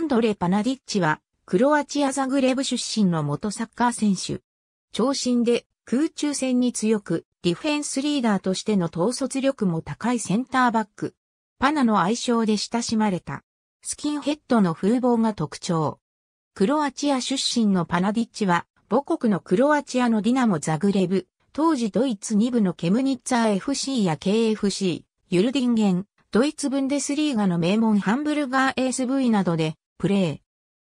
アンドレ・パナディッチは、クロアチアザグレブ出身の元サッカー選手。長身で空中戦に強く、ディフェンスリーダーとしての統率力も高いセンターバック。パナの愛称で親しまれた。スキンヘッドの風貌が特徴。クロアチア出身のパナディッチは、母国のクロアチアのディナモ・ザグレブ、当時ドイツ2部のケムニッツァ FC や KFC、ユルディンゲン、ドイツブンデスリーガの名門ハンブルガー SV などでプレー。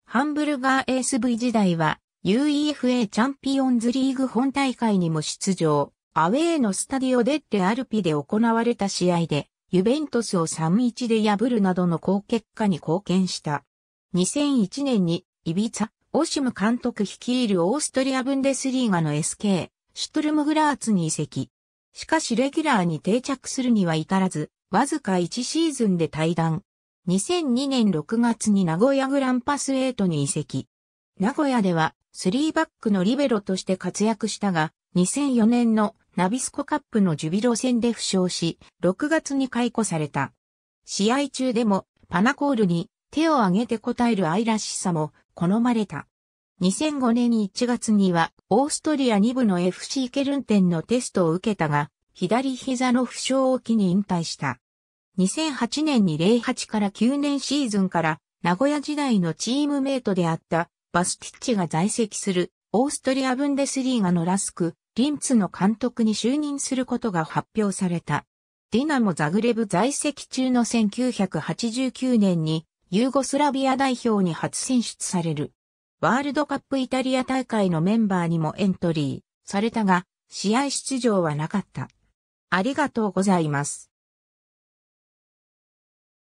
ハンブルガー ASV 時代は UEFA チャンピオンズリーグ本大会にも出場。アウェーのスタディオデッテアルピで行われた試合で、ユベントスを3-1で破るなどの好結果に貢献した。2001年に、イビツァ、オシム監督率いるオーストリアブンデスリーガの SK、シュトルムグラーツに移籍。しかしレギュラーに定着するには至らず、わずか1シーズンで退団。2002年6月に名古屋グランパス8に移籍。名古屋では3バックのリベロとして活躍したが、2004年のナビスコカップのジュビロ戦で負傷し、6月に解雇された。試合中でもパナコールに手を挙げて応える愛らしさも好まれた。2005年1月にはオーストリア2部の FC ケルンテンのテストを受けたが、左膝の負傷を機に引退した。2008年に08から9年シーズンから名古屋時代のチームメイトであったバスティッチが在籍するオーストリアブンデスリーガのラスク、リンツの監督に就任することが発表された。ディナモ・ザグレブ在籍中の1989年にユーゴスラビア代表に初選出される。ワールドカップイタリア大会のメンバーにもエントリーされたが、試合出場はなかった。ありがとうございます。